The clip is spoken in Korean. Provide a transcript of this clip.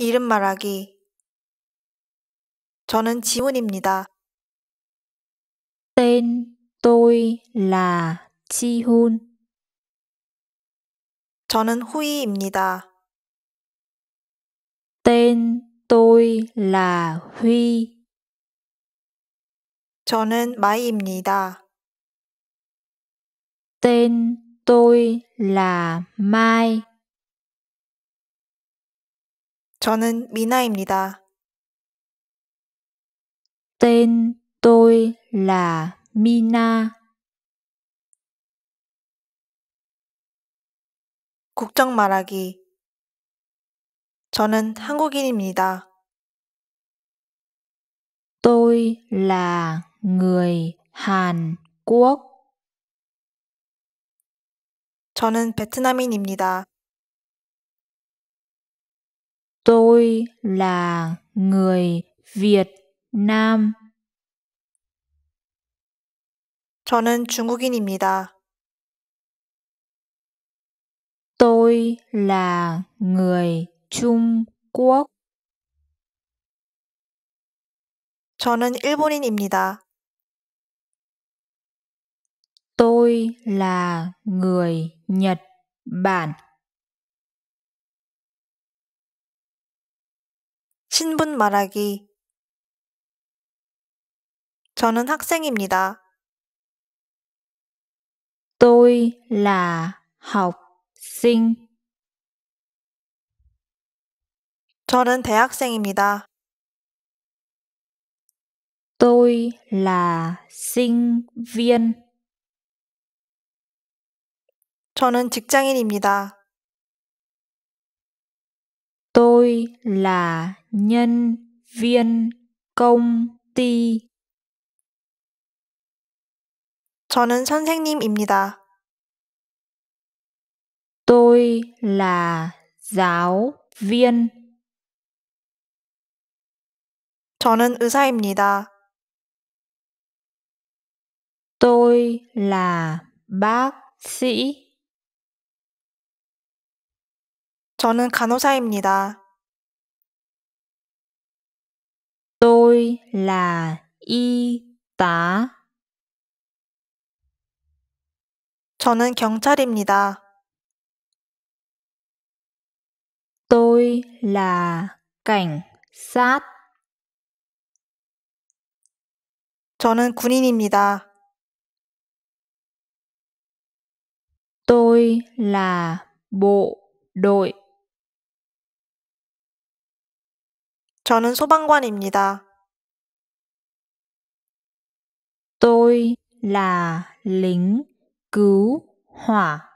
이름 말하기. 저는 지훈입니다. Tên tôi là Ji Hoon. 저는 후이입니다. Tên tôi là Huy. 저는 마이입니다. Tên tôi là Mai. 저는 미나입니다. Tên tôi là Mina. 국적 말하기. 저는 한국인입니다. Tôi là người Hàn Quốc. 저는 베트남인입니다. Tôi là người Việt Nam. 저는 중국인입니다. Tôi là người Trung Quốc. 저는 일본인입니다. Tôi là người Nhật Bản. 친분 말하기. 저는 학생입니다. Tôi là học sinh. 저는 대학생입니다. Tôi là sinh viên. 저는 직장인입니다. tôi là nhân viên công ty 저는 선생님입니다. tôi là giáo viên 저는 의사입니다. tôi là bác sĩ 저는 간호사입니다. tôi là y tá. 저는 경찰입니다. tôi là cảnh sát. 저는 군인입니다. tôi là bộ đội. 저는 소방관입니다. Tôi là lính cứu hỏa.